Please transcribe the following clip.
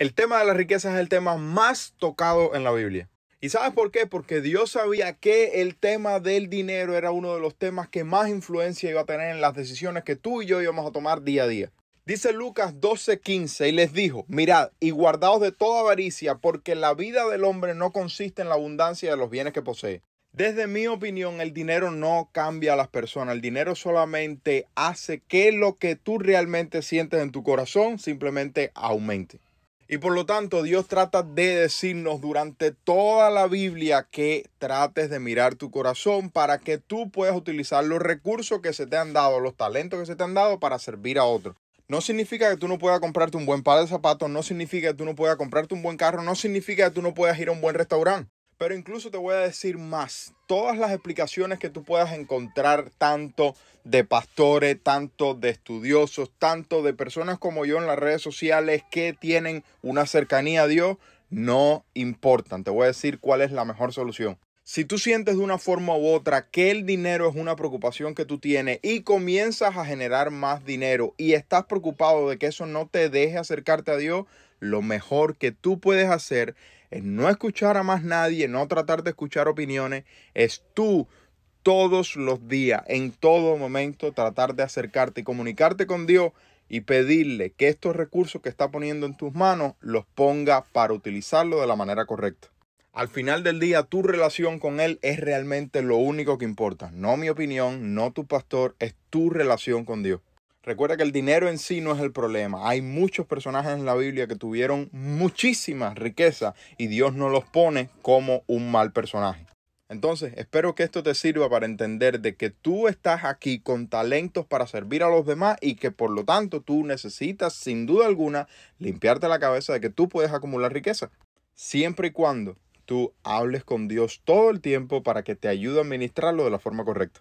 El tema de la riqueza es el tema más tocado en la Biblia. ¿Y sabes por qué? Porque Dios sabía que el tema del dinero era uno de los temas que más influencia iba a tener en las decisiones que tú y yo íbamos a tomar día a día. Dice Lucas 12:15 y les dijo, mirad y guardaos de toda avaricia, porque la vida del hombre no consiste en la abundancia de los bienes que posee. Desde mi opinión, el dinero no cambia a las personas, el dinero solamente hace que lo que tú realmente sientes en tu corazón simplemente aumente. Y por lo tanto, Dios trata de decirnos durante toda la Biblia que trates de mirar tu corazón para que tú puedas utilizar los recursos que se te han dado, los talentos que se te han dado para servir a otros. No significa que tú no puedas comprarte un buen par de zapatos, no significa que tú no puedas comprarte un buen carro, no significa que tú no puedas ir a un buen restaurante. Pero incluso te voy a decir más. Todas las explicaciones que tú puedas encontrar, tanto de pastores, tanto de estudiosos, tanto de personas como yo en las redes sociales que tienen una cercanía a Dios, no importan. Te voy a decir cuál es la mejor solución. Si tú sientes de una forma u otra que el dinero es una preocupación que tú tienes y comienzas a generar más dinero y estás preocupado de que eso no te deje acercarte a Dios, lo mejor que tú puedes hacer es no escuchar a más nadie, no tratar de escuchar opiniones, es tú todos los días, en todo momento, tratar de acercarte y comunicarte con Dios y pedirle que estos recursos que está poniendo en tus manos los ponga para utilizarlo de la manera correcta. Al final del día, tu relación con Él es realmente lo único que importa. No mi opinión, no tu pastor, es tu relación con Dios. Recuerda que el dinero en sí no es el problema. Hay muchos personajes en la Biblia que tuvieron muchísima riqueza y Dios no los pone como un mal personaje. Entonces, espero que esto te sirva para entender de que tú estás aquí con talentos para servir a los demás y que por lo tanto tú necesitas sin duda alguna limpiarte la cabeza de que tú puedes acumular riqueza. Siempre y cuando tú hables con Dios todo el tiempo para que te ayude a administrarlo de la forma correcta.